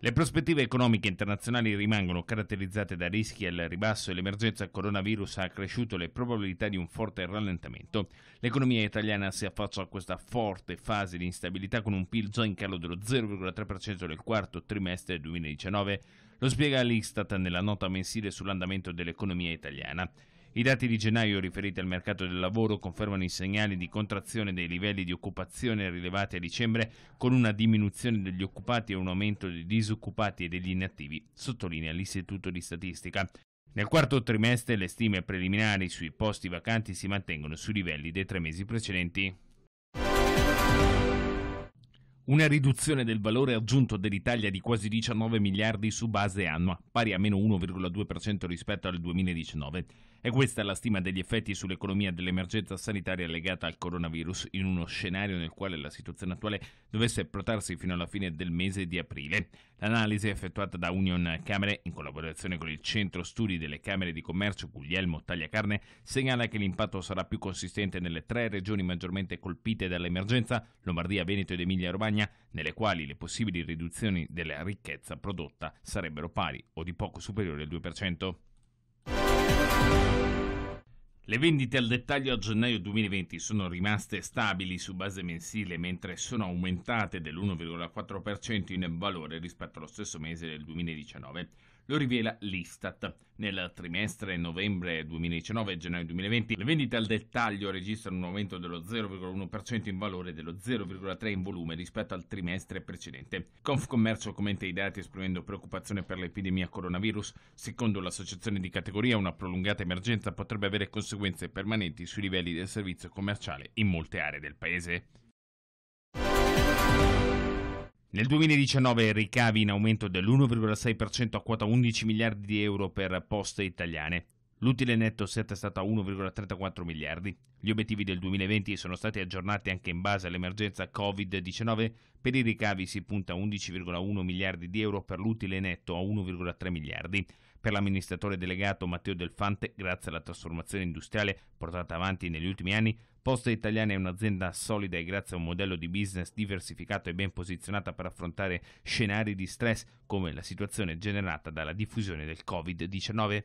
Le prospettive economiche internazionali rimangono caratterizzate da rischi al ribasso e l'emergenza coronavirus ha accresciuto le probabilità di un forte rallentamento. L'economia italiana si affaccia a questa forte fase di instabilità con un PIL già in calo dello 0,3% nel quarto trimestre 2019, lo spiega l'Istat nella nota mensile sull'andamento dell'economia italiana. I dati di gennaio riferiti al mercato del lavoro confermano i segnali di contrazione dei livelli di occupazione rilevati a dicembre con una diminuzione degli occupati e un aumento dei disoccupati e degli inattivi, sottolinea l'Istituto di Statistica. Nel quarto trimestre le stime preliminari sui posti vacanti si mantengono sui livelli dei tre mesi precedenti. Una riduzione del valore aggiunto dell'Italia di quasi 19 miliardi su base annua, pari a meno 1,2% rispetto al 2019. E questa è la stima degli effetti sull'economia dell'emergenza sanitaria legata al coronavirus in uno scenario nel quale la situazione attuale dovesse protarsi fino alla fine del mese di aprile. L'analisi effettuata da Union Camere in collaborazione con il Centro Studi delle Camere di Commercio Guglielmo Tagliacarne segnala che l'impatto sarà più consistente nelle tre regioni maggiormente colpite dall'emergenza, Lombardia, Veneto ed Emilia-Romagna, nelle quali le possibili riduzioni della ricchezza prodotta sarebbero pari o di poco superiore al 2%. Le vendite al dettaglio a gennaio 2020 sono rimaste stabili su base mensile, mentre sono aumentate dell'1,4% in valore rispetto allo stesso mese del 2019 lo rivela l'Istat. Nel trimestre novembre 2019 gennaio 2020 le vendite al dettaglio registrano un aumento dello 0,1% in valore e dello 0,3% in volume rispetto al trimestre precedente. Confcommercio commenta i dati esprimendo preoccupazione per l'epidemia coronavirus. Secondo l'associazione di categoria una prolungata emergenza potrebbe avere conseguenze permanenti sui livelli del servizio commerciale in molte aree del paese. Nel 2019 ricavi in aumento dell'1,6% a quota 11 miliardi di euro per poste italiane. L'utile netto 7 è stato a 1,34 miliardi. Gli obiettivi del 2020 sono stati aggiornati anche in base all'emergenza Covid-19. Per i ricavi si punta a 11,1 miliardi di euro per l'utile netto a 1,3 miliardi. Per l'amministratore delegato Matteo Delfante, grazie alla trasformazione industriale portata avanti negli ultimi anni, Poste Italiane è un'azienda solida e grazie a un modello di business diversificato e ben posizionata per affrontare scenari di stress come la situazione generata dalla diffusione del Covid-19.